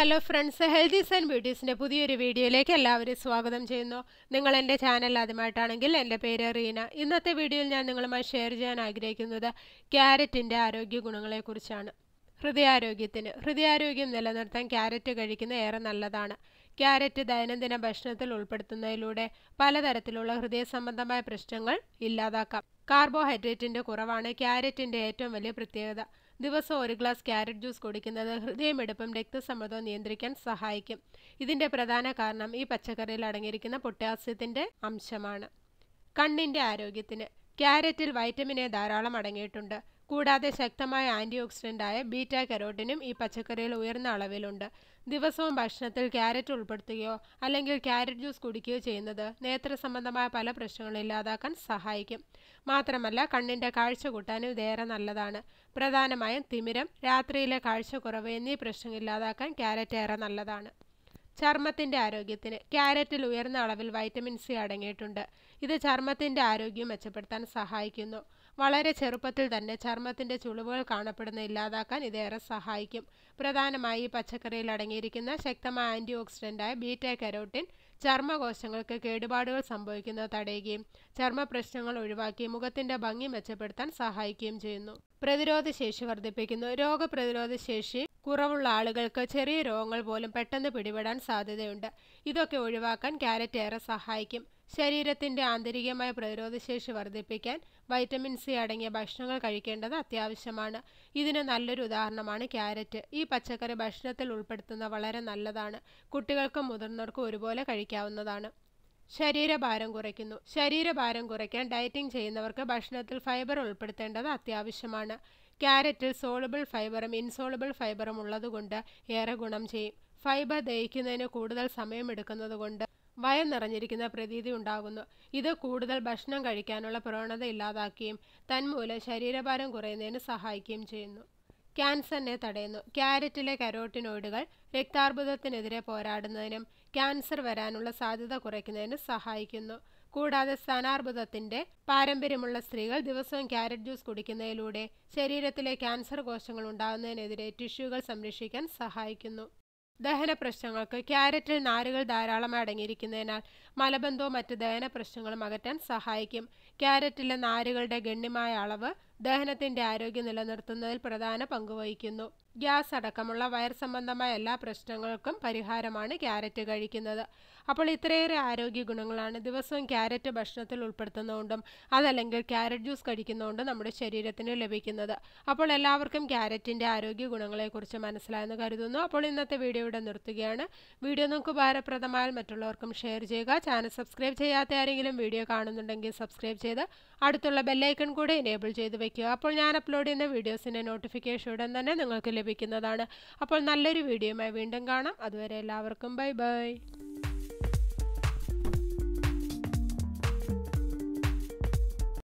hello friends healthies and ബ്യൂട്ടീസിൻ്റെ പുതിയൊരു വീഡിയോയിലേക്ക് എല്ലാവരും സ്വാഗതം ചെയ്യുന്നു നിങ്ങൾ എൻ്റെ ചാനൽ ആദ്യമായിട്ടാണെങ്കിൽ എൻ്റെ പേര് റീന ഇന്നത്തെ വീഡിയോയിൽ ഞാൻ നിങ്ങളുമായി ഷെയർ ചെയ്യാൻ ആഗ്രഹിക്കുന്നത് ക്യാരറ്റിൻ്റെ ആരോഗ്യ ഗുണങ്ങളെക്കുറിച്ചാണ് ഹൃദയാരോഗ്യത്തിന് ഹൃദയാരോഗ്യം നിലനിർത്താൻ ക്യാരറ്റ് കഴിക്കുന്നത് ഏറെ നല്ലതാണ് ക്യാരറ്റ് ദൈനംദിന ഭക്ഷണത്തിൽ ഉൾപ്പെടുത്തുന്നതിലൂടെ പലതരത്തിലുള്ള ഹൃദയ സംബന്ധമായ പ്രശ്നങ്ങൾ ഇല്ലാതാക്കാം കാർബോഹൈഡ്രേറ്റിൻ്റെ കുറവാണ് ക്യാരറ്റിൻ്റെ ഏറ്റവും വലിയ പ്രത്യേകത ദിവസം ഒരു ഗ്ലാസ് ക്യാരറ്റ് ജ്യൂസ് കുടിക്കുന്നത് ഹൃദയമെടുപ്പും രക്തസമ്മർദ്ദവും നിയന്ത്രിക്കാൻ സഹായിക്കും ഇതിന്റെ പ്രധാന കാരണം ഈ പച്ചക്കറിയിൽ അടങ്ങിയിരിക്കുന്ന പൊട്ടാസ്യത്തിന്റെ അംശമാണ് കണ്ണിന്റെ ആരോഗ്യത്തിന് ക്യാരറ്റിൽ വൈറ്റമിൻ എ ധാരാളം അടങ്ങിയിട്ടുണ്ട് കൂടാതെ ശക്തമായ ആൻറ്റി ഓക്സിഡൻ്റായ ബീറ്റ കരോട്ടിനും ഈ പച്ചക്കറികൾ ഉയർന്ന അളവിലുണ്ട് ദിവസവും ഭക്ഷണത്തിൽ ക്യാരറ്റ് ഉൾപ്പെടുത്തുകയോ അല്ലെങ്കിൽ ക്യാരറ്റ് ജ്യൂസ് കുടിക്കുകയോ ചെയ്യുന്നത് നേത്ര സംബന്ധമായ പല പ്രശ്നങ്ങളും ഇല്ലാതാക്കാൻ സഹായിക്കും മാത്രമല്ല കണ്ണിൻ്റെ കാഴ്ച കൂട്ടാനും ഇതേറെ നല്ലതാണ് പ്രധാനമായും തിമിരം രാത്രിയിലെ കാഴ്ചക്കുറവ് എന്നീ പ്രശ്നങ്ങൾ ഇല്ലാതാക്കാൻ ക്യാരറ്റ് ഏറെ നല്ലതാണ് ചർമ്മത്തിൻ്റെ ആരോഗ്യത്തിന് ക്യാരറ്റിൽ ഉയർന്ന അളവിൽ വൈറ്റമിൻ സി അടങ്ങിയിട്ടുണ്ട് ഇത് ചർമ്മത്തിൻ്റെ ആരോഗ്യം മെച്ചപ്പെടുത്താൻ സഹായിക്കുന്നു വളരെ ചെറുപ്പത്തിൽ തന്നെ ചർമ്മത്തിൻ്റെ ചുളിവുകൾ കാണപ്പെടുന്ന ഇല്ലാതാക്കാൻ ഇതേറെ സഹായിക്കും പ്രധാനമായി പച്ചക്കറിയിൽ അടങ്ങിയിരിക്കുന്ന ശക്തമായ ആൻറ്റി ഓക്സിഡൻ്റായ ബീറ്റ കരോട്ടിൻ ചർമ്മകോശങ്ങൾക്ക് കേടുപാടുകൾ സംഭവിക്കുന്നത് തടയുകയും ചർമ്മ പ്രശ്നങ്ങൾ ഒഴിവാക്കി മുഖത്തിന്റെ ഭംഗി മെച്ചപ്പെടുത്താൻ സഹായിക്കുകയും ചെയ്യുന്നു പ്രതിരോധ ശേഷി വർദ്ധിപ്പിക്കുന്നു രോഗപ്രതിരോധ ശേഷി കുറവുള്ള ആളുകൾക്ക് ചെറിയ രോഗങ്ങൾ പോലും പെട്ടെന്ന് പിടിപെടാൻ സാധ്യതയുണ്ട് ഇതൊക്കെ ഒഴിവാക്കാൻ ക്യാരറ്റ് ഏറെ സഹായിക്കും ശരീരത്തിന്റെ ആന്തരികമായ പ്രതിരോധശേഷി വർദ്ധിപ്പിക്കാൻ വൈറ്റമിൻ സി അടങ്ങിയ ഭക്ഷണങ്ങൾ കഴിക്കേണ്ടത് അത്യാവശ്യമാണ് ഇതിന് നല്ലൊരു ഉദാഹരണമാണ് ക്യാരറ്റ് ഈ പച്ചക്കറി ഭക്ഷണത്തിൽ ഉൾപ്പെടുത്തുന്ന വളരെ നല്ലതാണ് കുട്ടികൾക്കും മുതിർന്നവർക്കും ഒരുപോലെ കഴിക്കാവുന്നതാണ് ശരീരഭാരം കുറയ്ക്കുന്നു ശരീരഭാരം കുറയ്ക്കാൻ ഡയറ്റിംഗ് ചെയ്യുന്നവർക്ക് ഭക്ഷണത്തിൽ ഫൈബർ ഉൾപ്പെടുത്തേണ്ടത് അത്യാവശ്യമാണ് ക്യാരറ്റിൽ സോളബിൾ ഫൈബറും ഇൻസോളബിൾ ഫൈബറും ഉള്ളതുകൊണ്ട് ഏറെ ഗുണം ചെയ്യും ഫൈബർ ദഹിക്കുന്നതിന് കൂടുതൽ സമയമെടുക്കുന്നതുകൊണ്ട് വയം നിറഞ്ഞിരിക്കുന്ന പ്രതീതി ഉണ്ടാകുന്നു ഇത് കൂടുതൽ ഭക്ഷണം കഴിക്കാനുള്ള പ്രവണത ഇല്ലാതാക്കുകയും തന്മൂലം ശരീരഭാരം കുറയുന്നതിന് സഹായിക്കുകയും ചെയ്യുന്നു ക്യാൻസറിനെ തടയുന്നു ക്യാരറ്റിലെ കരോട്ടിനോയിഡുകൾ രക്താർബുദത്തിനെതിരെ പോരാടുന്നതിനും ക്യാൻസർ വരാനുള്ള സാധ്യത കുറയ്ക്കുന്നതിന് സഹായിക്കുന്നു കൂടാതെ സ്ഥാനാർബുദത്തിൻ്റെ പാരമ്പര്യമുള്ള സ്ത്രീകൾ ദിവസവും ക്യാരറ്റ് ജ്യൂസ് കുടിക്കുന്നതിലൂടെ ശരീരത്തിലെ ക്യാൻസർ കോശങ്ങൾ ഉണ്ടാകുന്നതിനെതിരെ ടിഷ്യൂകൾ സംരക്ഷിക്കാൻ സഹായിക്കുന്നു ദഹന പ്രശ്നങ്ങൾക്ക് ക്യാരറ്റിൽ നാരുകൾ ധാരാളം അടങ്ങിയിരിക്കുന്നതിനാൽ മലബന്ധവും മറ്റ് ദഹന പ്രശ്നങ്ങളും അകറ്റാൻ സഹായിക്കും ക്യാരറ്റിലെ നാരുകളുടെ ഗണ്യമായ അളവ് ദഹനത്തിൻ്റെ ആരോഗ്യം നിലനിർത്തുന്നതിൽ പ്രധാന പങ്ക് വഹിക്കുന്നു ഗ്യാസ് അടക്കമുള്ള വയർ സംബന്ധമായ എല്ലാ പ്രശ്നങ്ങൾക്കും പരിഹാരമാണ് ക്യാരറ്റ് കഴിക്കുന്നത് അപ്പോൾ ഇത്രയേറെ ആരോഗ്യ ഗുണങ്ങളാണ് ദിവസവും ക്യാരറ്റ് ഭക്ഷണത്തിൽ ഉൾപ്പെടുത്തുന്നതുകൊണ്ടും അതല്ലെങ്കിൽ ക്യാരറ്റ് ജ്യൂസ് കഴിക്കുന്നതുകൊണ്ടും നമ്മുടെ ശരീരത്തിന് ലഭിക്കുന്നത് അപ്പോൾ എല്ലാവർക്കും ക്യാരറ്റിൻ്റെ ആരോഗ്യ ഗുണങ്ങളെക്കുറിച്ച് മനസ്സിലായെന്ന് കരുതുന്നു അപ്പോൾ ഇന്നത്തെ വീഡിയോ ഇവിടെ നിർത്തുകയാണ് വീഡിയോ നമുക്ക് ഉപകാരപ്രദമായാൽ മറ്റുള്ളവർക്കും ഷെയർ ചെയ്യുക ചാനൽ സബ്സ്ക്രൈബ് ചെയ്യാത്ത ആരെങ്കിലും വീഡിയോ കാണുന്നുണ്ടെങ്കിൽ സബ്സ്ക്രൈബ് ചെയ്ത് അടുത്തുള്ള ബെല്ലൈക്കൺ കൂടെ എനേബിൾ ചെയ്ത് വയ്ക്കുക അപ്പോൾ ഞാൻ അപ്ലോഡ് ചെയ്യുന്ന വീഡിയോസിൻ്റെ നോട്ടിഫിക്കേഷൻ ഉടൻ തന്നെ നിങ്ങൾക്ക് ലഭിക്കും ലഭിക്കുന്നതാണ് അപ്പോൾ നല്ലൊരു വീഡിയോയുമായി വീണ്ടും കാണാം അതുവരെ എല്ലാവർക്കും ബൈ ബൈ